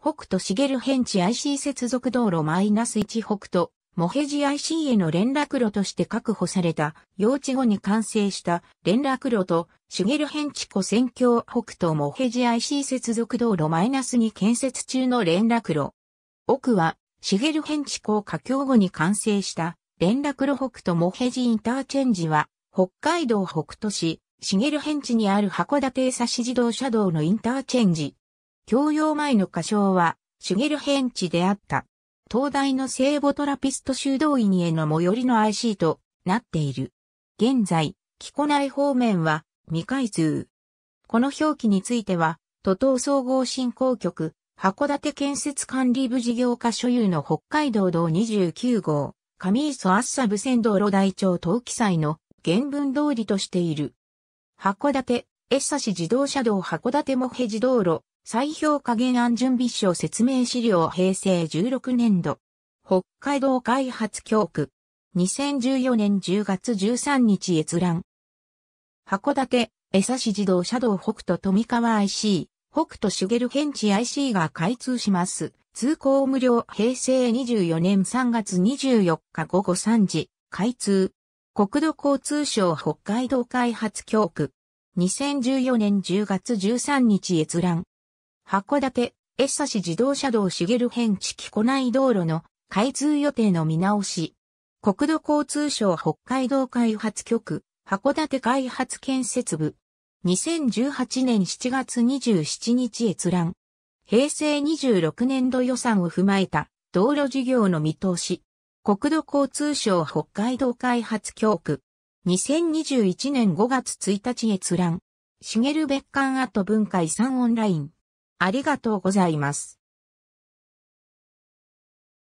北斗茂辺地 IC 接続道路 -1 北斗、モヘジ IC への連絡路として確保された、用地後に完成した連絡路と、茂辺地湖線橋北斗モヘジ IC 接続道路 -2 建設中の連絡路。奥は、茂辺地湖架橋後に完成した連絡路北斗モヘジインターチェンジは、北海道北斗市、茂辺地にある函館江し自動車道のインターチェンジ。教養前の歌唱は、シュゲルヘンチであった。東大の聖母トラピスト修道院への最寄りの IC となっている。現在、木古内方面は未開通。この表記については、都東総合振興局、函館建設管理部事業課所有の北海道道29号、上磯あっさ部線道路台帳登記祭の原文通りとしている。函館、エッサ市自動車道函館モヘ自動路、再評価原案準備書説明資料平成16年度。北海道開発教区。2014年10月13日閲覧。函館、江差自動車道北斗富川 IC、北斗茂県地 IC が開通します。通行無料平成24年3月24日午後3時、開通。国土交通省北海道開発教区。2014年10月13日閲覧。函館、江差自動車道茂辺地域古内道路の開通予定の見直し。国土交通省北海道開発局、函館開発建設部。2018年7月27日閲覧。平成26年度予算を踏まえた道路事業の見通し。国土交通省北海道開発局。2021年5月1日閲覧。茂ゲ別館跡分解3産オンライン。ありがとうございます。